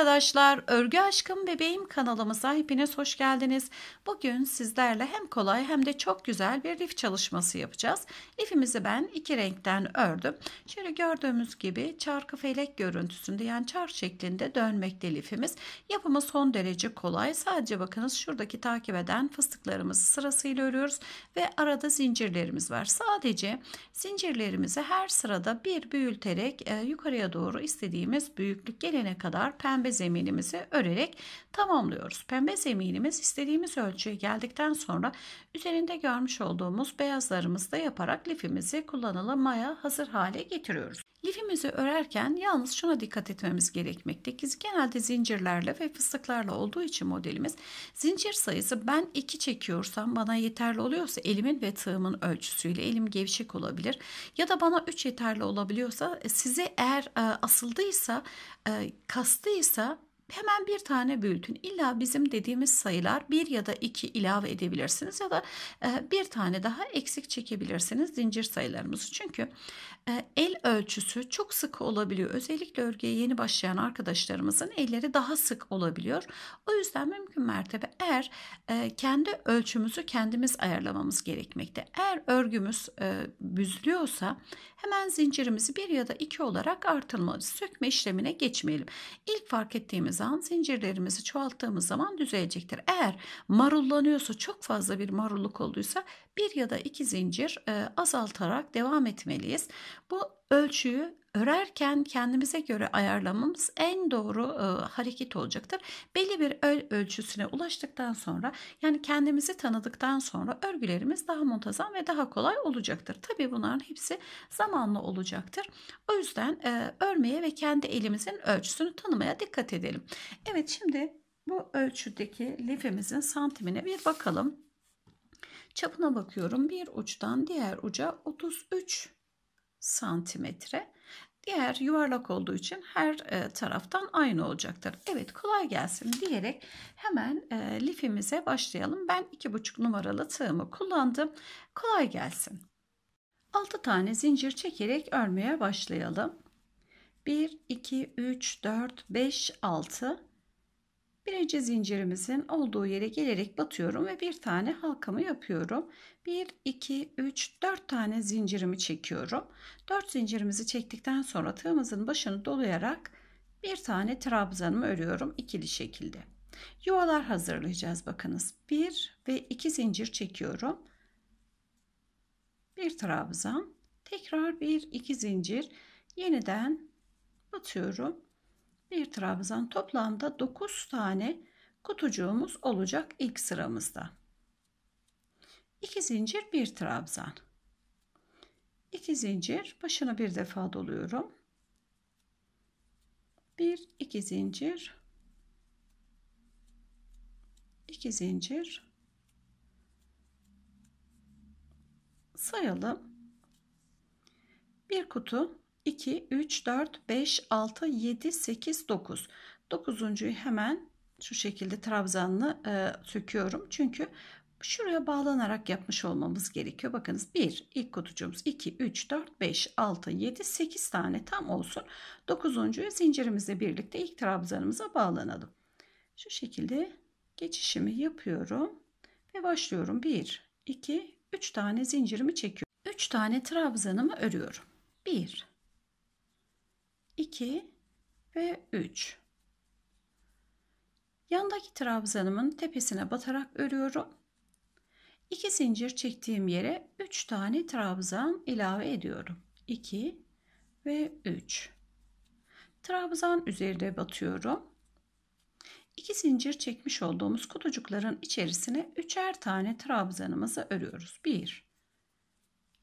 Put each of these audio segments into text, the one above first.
arkadaşlar, Örgü Aşkım Bebeğim kanalımıza hepiniz hoş geldiniz. Bugün sizlerle hem kolay hem de çok güzel bir lif çalışması yapacağız. Lifimizi ben iki renkten ördüm. Şöyle gördüğümüz gibi çarkı felek görüntüsünde yani çark şeklinde dönmekte lifimiz. Yapımı son derece kolay. Sadece bakınız şuradaki takip eden fıstıklarımızı sırasıyla örüyoruz ve arada zincirlerimiz var. Sadece zincirlerimizi her sırada bir büyülterek e, yukarıya doğru istediğimiz büyüklük gelene kadar pembe pembe zeminimizi örerek tamamlıyoruz. Pembe zeminimiz istediğimiz ölçüye geldikten sonra üzerinde görmüş olduğumuz beyazlarımızı da yaparak lifimizi kullanılmaya hazır hale getiriyoruz. Lifimizi örerken yalnız şuna dikkat etmemiz gerekmekte ki genelde zincirlerle ve fıstıklarla olduğu için modelimiz zincir sayısı ben 2 çekiyorsam bana yeterli oluyorsa elimin ve tığımın ölçüsüyle elim gevşek olabilir ya da bana 3 yeterli olabiliyorsa e, size eğer e, asıldıysa e, kastıysa hemen bir tane büyütün. İlla bizim dediğimiz sayılar bir ya da iki ilave edebilirsiniz ya da bir tane daha eksik çekebilirsiniz zincir sayılarımızı. Çünkü ee, el ölçüsü çok sık olabiliyor. Özellikle örgüye yeni başlayan arkadaşlarımızın elleri daha sık olabiliyor. O yüzden mümkün mertebe eğer e, kendi ölçümüzü kendimiz ayarlamamız gerekmekte. Eğer örgümüz e, büzülüyorsa hemen zincirimizi bir ya da iki olarak artılmalıyız. Sökme işlemine geçmeyelim. İlk fark ettiğimiz an zincirlerimizi çoğalttığımız zaman düzelecektir. Eğer marullanıyorsa çok fazla bir marulluk olduysa bir ya da iki zincir e, azaltarak devam etmeliyiz. Bu ölçüyü örerken kendimize göre ayarlamamız en doğru e, hareket olacaktır. Belli bir öl ölçüsüne ulaştıktan sonra yani kendimizi tanıdıktan sonra örgülerimiz daha muntazam ve daha kolay olacaktır. Tabi bunların hepsi zamanlı olacaktır. O yüzden e, örmeye ve kendi elimizin ölçüsünü tanımaya dikkat edelim. Evet şimdi bu ölçüdeki lifimizin santimine bir bakalım. Çapına bakıyorum. Bir uçtan diğer uca 33 santimetre. Diğer yuvarlak olduğu için her e, taraftan aynı olacaktır. Evet kolay gelsin diyerek hemen e, lifimize başlayalım. Ben iki buçuk numaralı tığımı kullandım. Kolay gelsin. 6 tane zincir çekerek örmeye başlayalım. 1, 2, 3, 4, 5, 6. Birinci zincirimizin olduğu yere gelerek batıyorum ve bir tane halkamı yapıyorum. 1, 2, 3, 4 tane zincirimi çekiyorum. 4 zincirimizi çektikten sonra tığımızın başını dolayarak bir tane trabzanımı örüyorum ikili şekilde. Yuvalar hazırlayacağız bakınız. 1 ve 2 zincir çekiyorum. Bir trabzan. Tekrar bir iki zincir. Yeniden batıyorum bir trabzan toplamda 9 tane kutucuğumuz olacak ilk sıramızda. 2 zincir bir trabzan. 2 zincir başına bir defa doluyorum. 1 2 zincir 2 zincir sayalım. Bir kutu 2, 3, 4, 5, 6, 7, 8, 9. Dokuzuncuyu hemen şu şekilde trabzanlı e, söküyorum. Çünkü şuraya bağlanarak yapmış olmamız gerekiyor. Bakınız 1 ilk kutucuğumuz 2 3 4 5 6 7 8 tane tam olsun. 9. zincirimizle birlikte ilk trabzanımıza bağlanalım. Şu şekilde geçişimi yapıyorum ve başlıyorum. 1 2 3 tane zincirimi çekiyorum. 3 tane trabzanımı örüyorum. 1 2 ve 3. Yandaki trabzanımın tepesine batarak örüyorum. 2 zincir çektiğim yere 3 tane trabzan ilave ediyorum. 2 ve 3. Trabzan üzerinde batıyorum. 2 zincir çekmiş olduğumuz kutucukların içerisine üçer tane trabzanımızı örüyoruz. 1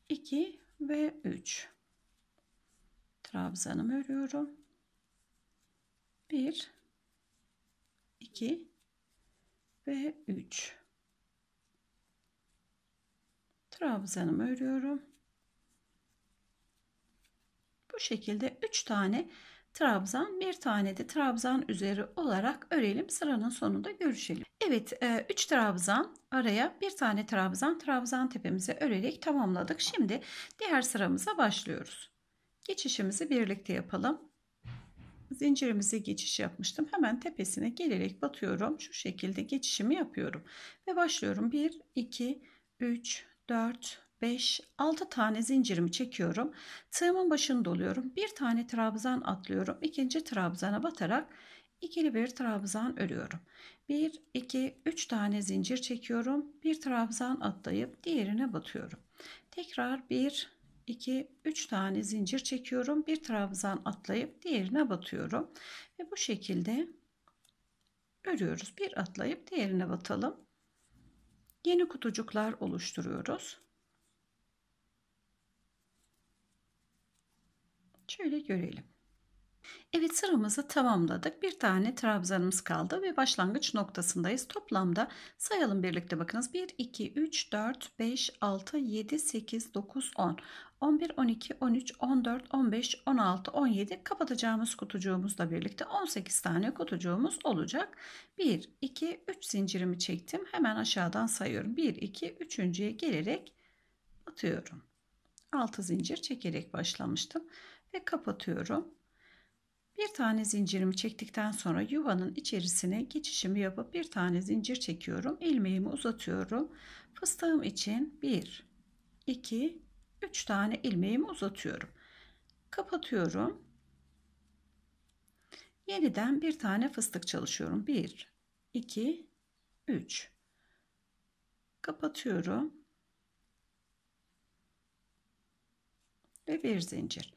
2 ve 3 trabzanımı örüyorum. 1 2 ve 3 trabzanımı örüyorum. Bu şekilde 3 tane trabzan, bir tane de trabzan üzeri olarak örelim. Sıranın sonunda görüşelim. Evet, 3 e, trabzan araya bir tane trabzan, trabzan tepemize örerek tamamladık. Şimdi diğer sıramıza başlıyoruz. Geçişimizi birlikte yapalım. Zincirimize geçiş yapmıştım. Hemen tepesine gelerek batıyorum. Şu şekilde geçişimi yapıyorum. Ve başlıyorum. 1, 2, 3, 4, 5, 6 tane zincirimi çekiyorum. Tığımın başını doluyorum. Bir tane trabzan atlıyorum. İkinci trabzana batarak ikili bir trabzan örüyorum. 1, 2, 3 tane zincir çekiyorum. Bir trabzan atlayıp diğerine batıyorum. Tekrar 1, 2, 3 tane zincir çekiyorum. Bir trabzan atlayıp diğerine batıyorum. Ve bu şekilde örüyoruz. Bir atlayıp diğerine batalım. Yeni kutucuklar oluşturuyoruz. Şöyle görelim. Evet sıramızı tamamladık. Bir tane trabzanımız kaldı ve başlangıç noktasındayız. Toplamda sayalım birlikte bakınız. 1, 2, 3, 4, 5, 6, 7, 8, 9, 10. 11, 12, 13, 14, 15, 16, 17 kapatacağımız kutucuğumuzla birlikte 18 tane kutucuğumuz olacak. 1, 2, 3 zincirimi çektim. Hemen aşağıdan sayıyorum. 1, 2, 3.ye gelerek atıyorum. 6 zincir çekerek başlamıştım ve kapatıyorum. Bir tane zincirimi çektikten sonra yuvanın içerisine geçişimi yapıp bir tane zincir çekiyorum. ilmeğimi uzatıyorum. Fıstığım için 1, 2, 3 tane ilmeğimi uzatıyorum. Kapatıyorum. Yeniden bir tane fıstık çalışıyorum. 1, 2, 3. Kapatıyorum. Ve bir zincir.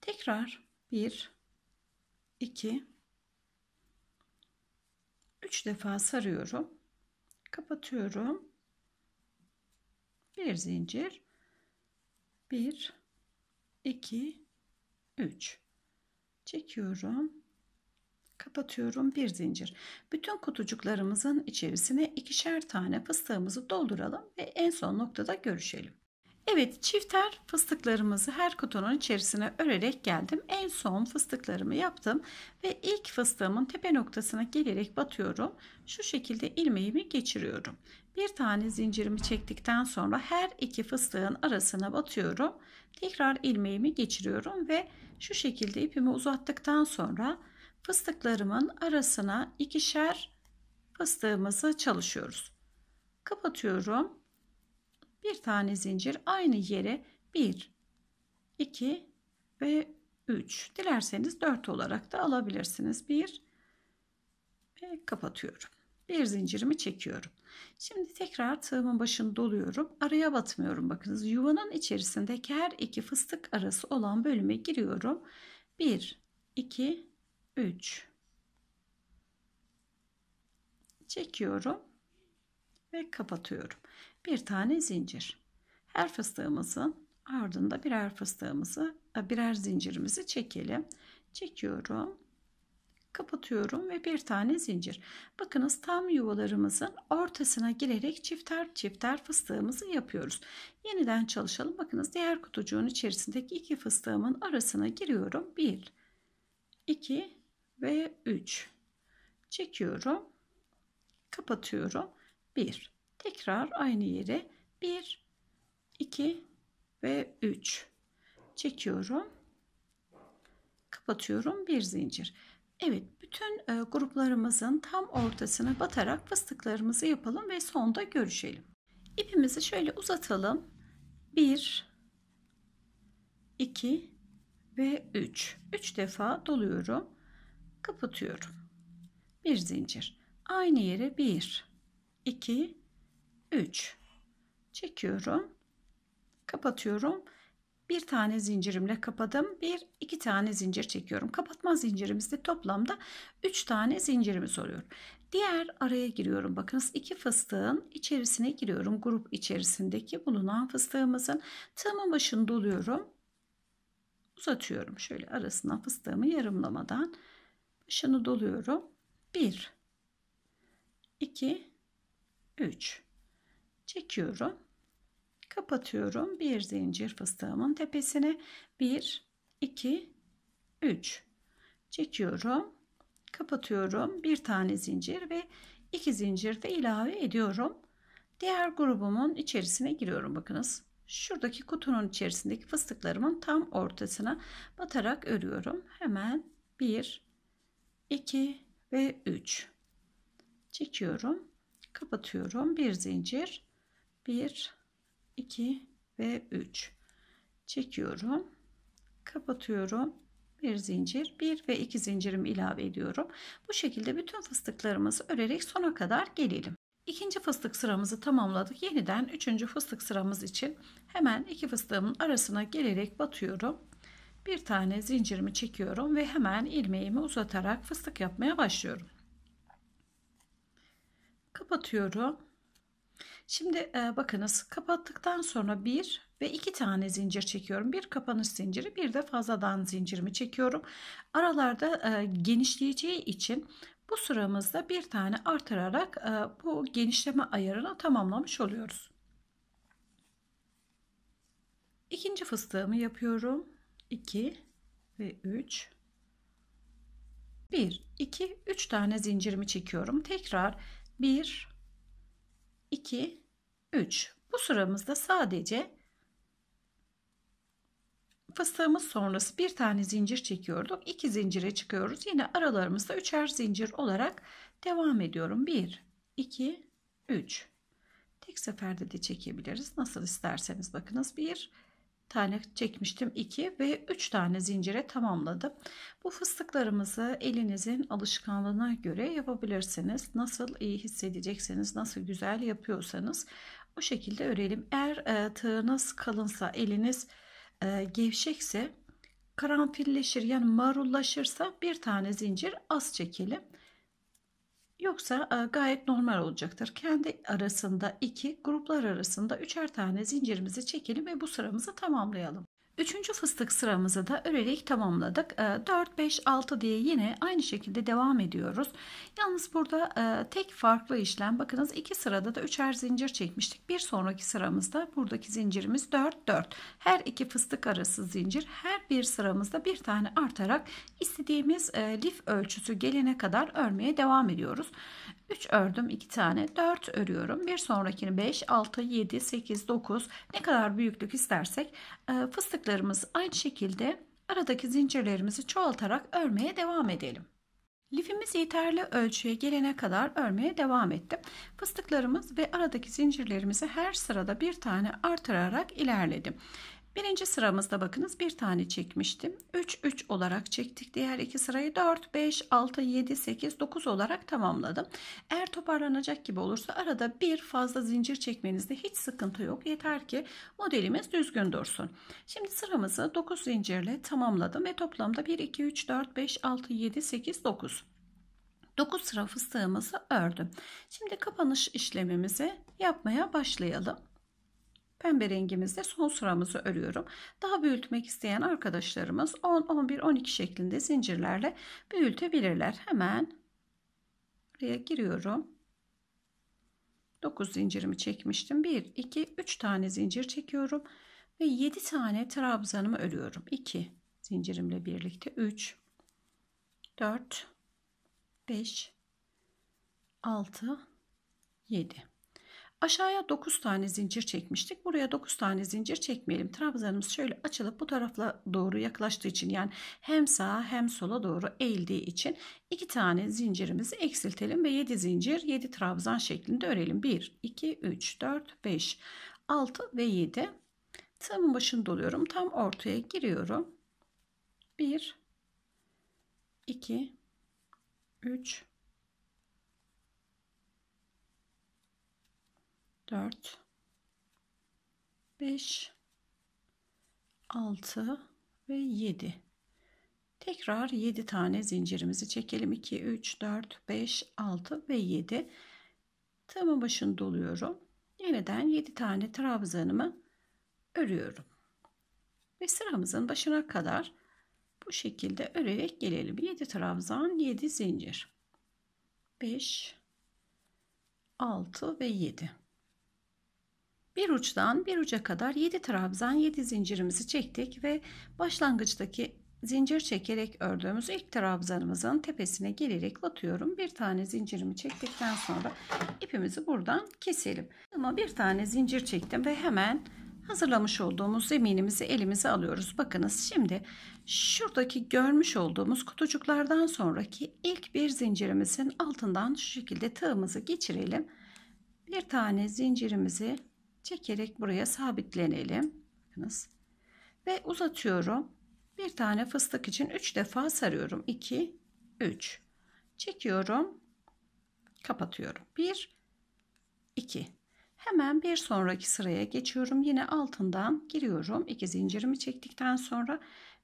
Tekrar 1, 2 3 defa sarıyorum. Kapatıyorum. Bir zincir. 1 2 3 çekiyorum kapatıyorum bir zincir. Bütün kutucuklarımızın içerisine ikişer tane fıstığımızı dolduralım ve en son noktada görüşelim. Evet çifter fıstıklarımızı her kutunun içerisine örerek geldim. En son fıstıklarımı yaptım ve ilk fıstığımın tepe noktasına gelerek batıyorum. Şu şekilde ilmeğimi geçiriyorum. Bir tane zincirimi çektikten sonra her iki fıstığın arasına batıyorum. Tekrar ilmeğimi geçiriyorum ve şu şekilde ipimi uzattıktan sonra fıstıklarımın arasına ikişer fıstığımızı çalışıyoruz. Kapatıyorum bir tane zincir aynı yere 1, 2 ve 3. Dilerseniz 4 olarak da alabilirsiniz. 1 ve kapatıyorum. Bir zincirimi çekiyorum. Şimdi tekrar tığımın başını doluyorum. Araya batmıyorum. Bakınız yuvanın içerisindeki her iki fıstık arası olan bölüme giriyorum. 1, 2, 3. Çekiyorum ve kapatıyorum bir tane zincir. Her fıstığımızın ardında birer fıstığımızı, e, birer zincirimizi çekelim. Çekiyorum. Kapatıyorum ve bir tane zincir. Bakınız tam yuvalarımızın ortasına girerek çifter çifter fıstığımızı yapıyoruz. Yeniden çalışalım. Bakınız diğer kutucuğun içerisindeki iki fıstığımın arasına giriyorum. 1, 2 ve 3. Çekiyorum. Kapatıyorum. 1, Tekrar aynı yere 1, 2 ve 3 çekiyorum. Kapatıyorum bir zincir. Evet bütün e, gruplarımızın tam ortasına batarak fıstıklarımızı yapalım ve sonda görüşelim. İpimizi şöyle uzatalım. 1, 2 ve 3. 3 defa doluyorum. Kapatıyorum. Bir zincir. Aynı yere 1, 2 3 çekiyorum kapatıyorum bir tane zincirimle kapadım bir iki tane zincir çekiyorum kapatma zincirimizde toplamda üç tane zincirimiz oluyor. diğer araya giriyorum bakınız iki fıstığın içerisine giriyorum grup içerisindeki bulunan fıstığımızın tığımın başını doluyorum uzatıyorum şöyle arasına fıstığımı yarımlamadan başını doluyorum 1 2 3 çekiyorum. Kapatıyorum. Bir zincir fıstığımın tepesine 1 2 3 çekiyorum. Kapatıyorum. Bir tane zincir ve iki zincir de ilave ediyorum. Diğer grubumun içerisine giriyorum. Bakınız. Şuradaki kutunun içerisindeki fıstıklarımın tam ortasına batarak örüyorum. Hemen 1 2 ve 3 çekiyorum kapatıyorum bir zincir 1 2 ve 3 çekiyorum kapatıyorum bir zincir bir ve iki zincirim ilave ediyorum bu şekilde bütün fıstıklarımızı örerek sona kadar gelelim İkinci fıstık sıramızı tamamladık. Yeniden üçüncü fıstık sıramız için hemen iki fıstığımın arasına gelerek batıyorum. Bir tane zincirimi çekiyorum ve hemen ilmeğimi uzatarak fıstık yapmaya başlıyorum. Kapatıyorum Şimdi e, bakınız kapattıktan sonra bir ve iki tane zincir çekiyorum. Bir kapanış zinciri bir de fazladan zincirimi çekiyorum. Aralarda e, genişleyeceği için bu sıramızda bir tane artırarak e, bu genişleme ayarını tamamlamış oluyoruz. İkinci fıstığımı yapıyorum. 2 ve 3 1 2 3 tane zincirimi çekiyorum. Tekrar 1 2, 3. Bu sıramızda sadece fıstığımız sonrası bir tane zincir çekiyorduk. 2 zincire çıkıyoruz. Yine aralarımızda üçer zincir olarak devam ediyorum. 1, 2, 3. Tek seferde de çekebiliriz. Nasıl isterseniz bakınız. 1, 2, tane çekmiştim 2 ve 3 tane zincire tamamladım. Bu fıstıklarımızı elinizin alışkanlığına göre yapabilirsiniz. Nasıl iyi hissedecekseniz nasıl güzel yapıyorsanız o şekilde örelim. Eğer e, tığınız kalınsa eliniz e, gevşekse karanfilleşir yani marullaşırsa bir tane zincir az çekelim. Yoksa e, gayet normal olacaktır. Kendi arasında iki, gruplar arasında üçer tane zincirimizi çekelim ve bu sıramızı tamamlayalım. Üçüncü fıstık sıramızı da örerek tamamladık. 4, 5, 6 diye yine aynı şekilde devam ediyoruz. Yalnız burada e, tek farklı işlem bakınız iki sırada da üçer zincir çekmiştik. Bir sonraki sıramızda buradaki zincirimiz 4, 4. Her iki fıstık arası zincir her bir sıramızda bir tane artarak istediğimiz e, lif ölçüsü gelene kadar örmeye devam ediyoruz. 3 ördüm 2 tane 4 örüyorum bir sonrakini 5 6 7 8 9 ne kadar büyüklük istersek e, fıstık yaptıklarımız aynı şekilde aradaki zincirlerimizi çoğaltarak örmeye devam edelim. Lifimiz yeterli ölçüye gelene kadar örmeye devam ettim. Fıstıklarımız ve aradaki zincirlerimizi her sırada bir tane artırarak ilerledim. Birinci sıramızda bakınız bir tane çekmiştim. 3 3 olarak çektik. Diğer iki sırayı 4 5 6 7 8 9 olarak tamamladım. Eğer toparlanacak gibi olursa arada bir fazla zincir çekmenizde hiç sıkıntı yok. Yeter ki modelimiz düzgün dursun. Şimdi sıramızı 9 zincirle tamamladım ve toplamda 1 2 3 4 5 6 7 8 9 9 sıra fıstığımızı ördüm. Şimdi kapanış işlemimizi yapmaya başlayalım pembe rengimizde son sıramızı örüyorum. Daha büyütmek isteyen arkadaşlarımız 10, 11, 12 şeklinde zincirlerle büyütebilirler. Hemen buraya giriyorum. 9 zincirimi çekmiştim. 1, 2, 3 tane zincir çekiyorum. Ve 7 tane trabzanımı örüyorum. 2 zincirimle birlikte 3, 4, 5, 6, 7. Aşağıya 9 tane zincir çekmiştik. Buraya 9 tane zincir çekmeyelim. Trabzanımız şöyle açılıp bu tarafa doğru yaklaştığı için yani hem sağa hem sola doğru eğildiği için 2 tane zincirimizi eksiltelim ve 7 zincir 7 trabzan şeklinde örelim. 1, 2, 3, 4, 5, 6 ve 7. Tığımın başını doluyorum. Tam ortaya giriyorum. 1, 2, 3, 4 5 6 ve 7 tekrar 7 tane zincirimizi çekelim 2 3 4 5 6 ve 7 tığımın başını doluyorum yeniden 7 tane trabzanımı örüyorum ve sıramızın başına kadar bu şekilde örerek gelelim 7 trabzan 7 zincir 5 6 ve 7 bir uçtan bir uca kadar 7 trabzan 7 zincirimizi çektik ve başlangıçtaki zincir çekerek ördüğümüz ilk trabzanımızın tepesine gelerek batıyorum. Bir tane zincirimi çektikten sonra ipimizi buradan keselim. Ama bir tane zincir çektim ve hemen hazırlamış olduğumuz zeminimizi elimize alıyoruz. Bakınız şimdi şuradaki görmüş olduğumuz kutucuklardan sonraki ilk bir zincirimizin altından şu şekilde tığımızı geçirelim. Bir tane zincirimizi çekerek buraya sabitlenelim. Bakınız. Ve uzatıyorum. Bir tane fıstık için 3 defa sarıyorum. 2, 3. Çekiyorum. Kapatıyorum. 1, 2. Hemen bir sonraki sıraya geçiyorum. Yine altından giriyorum. 2 zincirimi çektikten sonra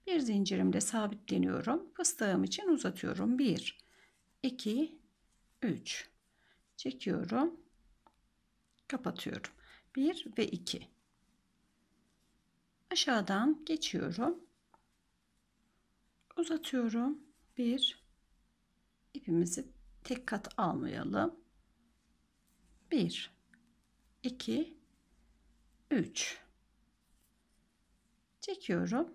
bir zincirimde sabitleniyorum. Fıstığım için uzatıyorum. 1, 2, 3. Çekiyorum. Kapatıyorum. 1 ve 2. Aşağıdan geçiyorum. Uzatıyorum. 1 ipimizi tek kat almayalım. 1 2 3 çekiyorum.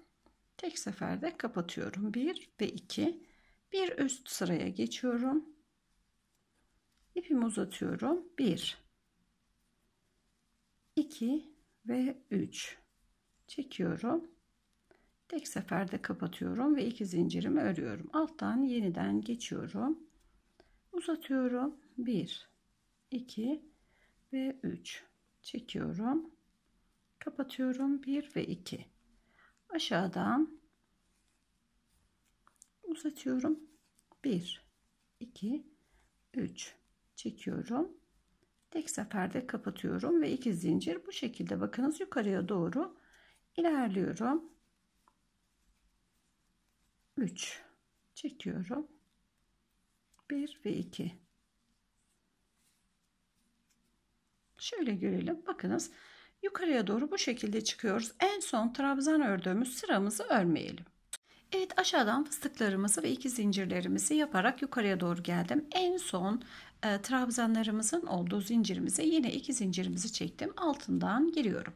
Tek seferde kapatıyorum. 1 ve 2. Bir üst sıraya geçiyorum. İpimi uzatıyorum. 1 2 ve 3 çekiyorum. Tek seferde kapatıyorum ve iki zincirimi örüyorum. Alttan yeniden geçiyorum. Uzatıyorum. 1 2 ve 3 çekiyorum. Kapatıyorum. 1 ve 2. Aşağıdan uzatıyorum. 1 2 3 çekiyorum tek seferde kapatıyorum ve iki zincir bu şekilde bakınız yukarıya doğru ilerliyorum 3 çekiyorum 1 ve 2 şöyle görelim bakınız yukarıya doğru bu şekilde çıkıyoruz en son trabzan ördüğümüz sıramızı örmeyelim Evet aşağıdan fıstıklarımızı ve iki zincirlerimizi yaparak yukarıya doğru geldim. En son e, trabzanlarımızın olduğu zincirimize yine iki zincirimizi çektim. Altından giriyorum.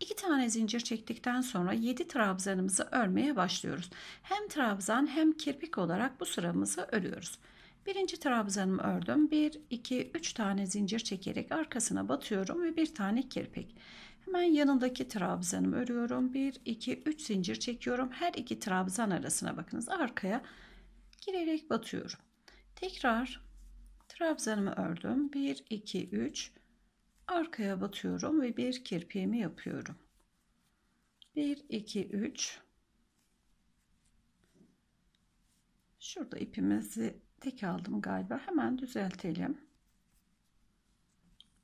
İki tane zincir çektikten sonra 7 trabzanımızı örmeye başlıyoruz. Hem trabzan hem kirpik olarak bu sıramızı örüyoruz. Birinci trabzanımı ördüm. 1, 2, 3 tane zincir çekerek arkasına batıyorum ve bir tane kirpik. Hemen yanındaki trabzanımı örüyorum. 1, 2, 3 zincir çekiyorum. Her iki trabzan arasına bakınız. Arkaya girerek batıyorum. Tekrar Trabzanımı ördüm. 1, 2, 3. Arkaya batıyorum ve bir kirpiğimi yapıyorum. 1, 2, 3. Şurada ipimizi tek aldım galiba. Hemen düzeltelim.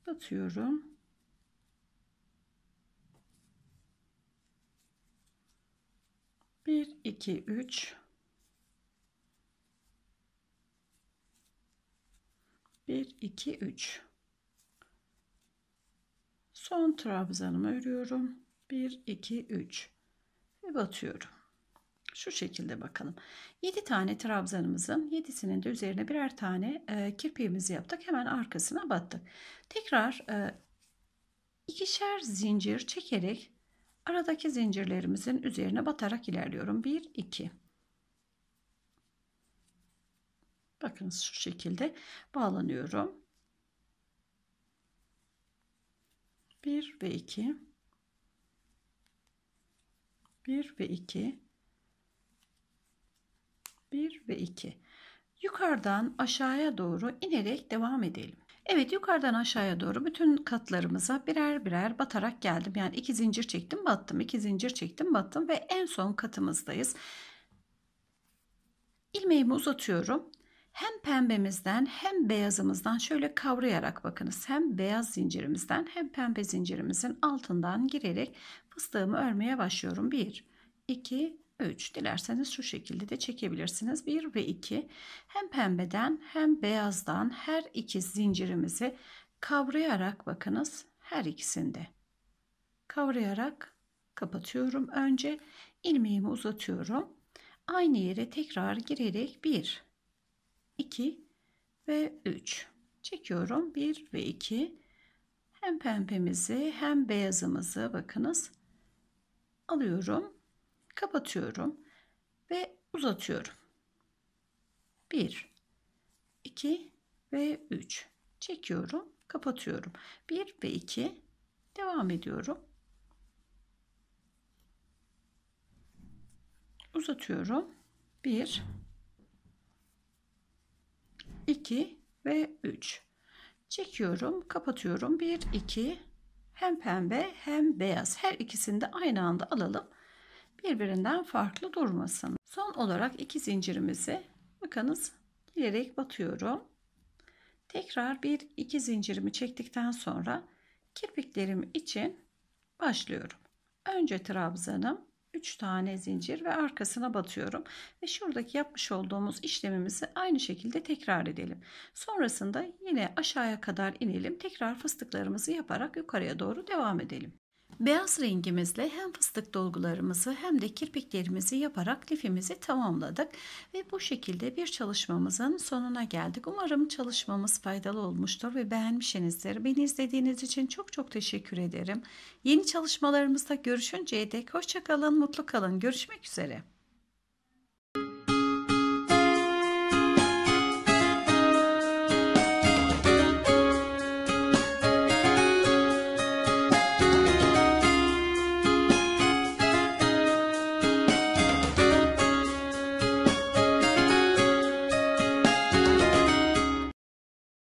Batıyorum. Bir, iki, üç. 1 2 3 son trabzanımı örüyorum 1 2 3 ve batıyorum şu şekilde bakalım 7 tane trabzanımızın 7'sinin de üzerine birer tane e, kirpiğimizi yaptık hemen arkasına battık tekrar e, ikişer zincir çekerek aradaki zincirlerimizin üzerine batarak ilerliyorum 1 2 Bakınız şu şekilde bağlanıyorum. 1 ve 2 1 ve 2 1 ve 2 yukarıdan aşağıya doğru inerek devam edelim. Evet yukarıdan aşağıya doğru bütün katlarımıza birer birer batarak geldim. Yani iki zincir çektim battım, iki zincir çektim battım ve en son katımızdayız. Ilmeğimi uzatıyorum hem pembemizden hem beyazımızdan şöyle kavrayarak bakınız. Hem beyaz zincirimizden hem pembe zincirimizin altından girerek fıstığımı örmeye başlıyorum. 1, 2, 3. Dilerseniz şu şekilde de çekebilirsiniz. 1 ve 2. Hem pembeden hem beyazdan her iki zincirimizi kavrayarak bakınız. Her ikisinde. Kavrayarak kapatıyorum. Önce ilmeğimi uzatıyorum. Aynı yere tekrar girerek 1, 2 ve 3 çekiyorum 1 ve 2 hem pembemizi hem beyazımızı bakınız alıyorum kapatıyorum ve uzatıyorum 1 2 ve 3 çekiyorum kapatıyorum 1 ve 2 devam ediyorum uzatıyorum 1 2 ve 3. Çekiyorum, kapatıyorum. 1, 2. Hem pembe hem beyaz. Her ikisini de aynı anda alalım. Birbirinden farklı durmasın. Son olarak iki zincirimizi bakınız girerek batıyorum. Tekrar bir iki zincirimi çektikten sonra kirpiklerim için başlıyorum. Önce trabzanım, 3 tane zincir ve arkasına batıyorum ve şuradaki yapmış olduğumuz işlemimizi aynı şekilde tekrar edelim. Sonrasında yine aşağıya kadar inelim. Tekrar fıstıklarımızı yaparak yukarıya doğru devam edelim. Beyaz rengimizle hem fıstık dolgularımızı hem de kirpiklerimizi yaparak lifimizi tamamladık ve bu şekilde bir çalışmamızın sonuna geldik. Umarım çalışmamız faydalı olmuştur ve beğenmişsinizdir. Beni izlediğiniz için çok çok teşekkür ederim. Yeni çalışmalarımızda görüşünceye dek hoşçakalın, mutlu kalın. Görüşmek üzere.